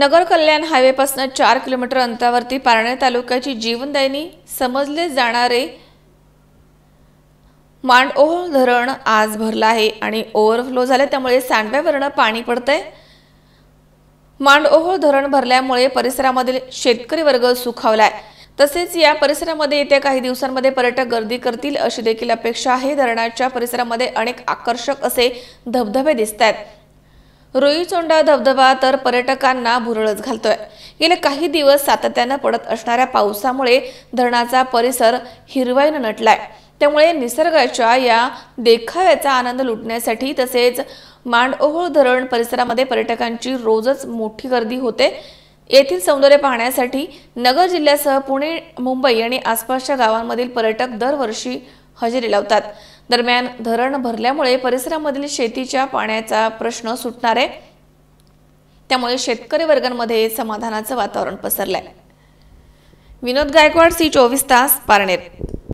नगर कल्याण हायवेपासून चार किलोमीटर अंतरावरती पारणे तालुक्याची जीवनदायिनी समजले जाणारे मांडओहोळ धरण आज भरलं आहे आणि ओव्हरफ्लो झाले त्यामुळे सांडव्यावरनं पाणी पडतंय मांडओहोळ धरण भरल्यामुळे परिसरामधील शेतकरी वर्ग सुखावलाय तसेच या परिसरामध्ये येत्या काही दिवसांमध्ये पर्यटक गर्दी करतील अशी देखील अपेक्षा आहे धरणाच्या परिसरामध्ये अनेक आकर्षक असे धबधबे दिसत आहेत चोंडा धबधबा तर पर्यटकांना भुरळच घालतोय गेले काही दिवस सातत्यानं पडत असणाऱ्या पावसामुळे धरणाचा परिसर हिरवाईनं नटलाय त्यामुळे निसर्गाच्या या देखाव्याचा आनंद लुटण्यासाठी तसेच मांडओहोळ धरण परिसरामध्ये पर्यटकांची रोजच मोठी गर्दी होते येथील सौंदर्य पाहण्यासाठी नगर जिल्ह्यासह पुणे मुंबई आणि आसपासच्या गावांमधील पर्यटक दरवर्षी हजेरी लावतात दरम्यान धरण भरल्यामुळे परिसरामधील शेतीच्या पाण्याचा प्रश्न सुटणार आहे त्यामुळे शेतकरी वर्गांमध्ये समाधानाचं वातावरण पसरलंय विनोद गायकवाड सी चोवीस तास पारनेर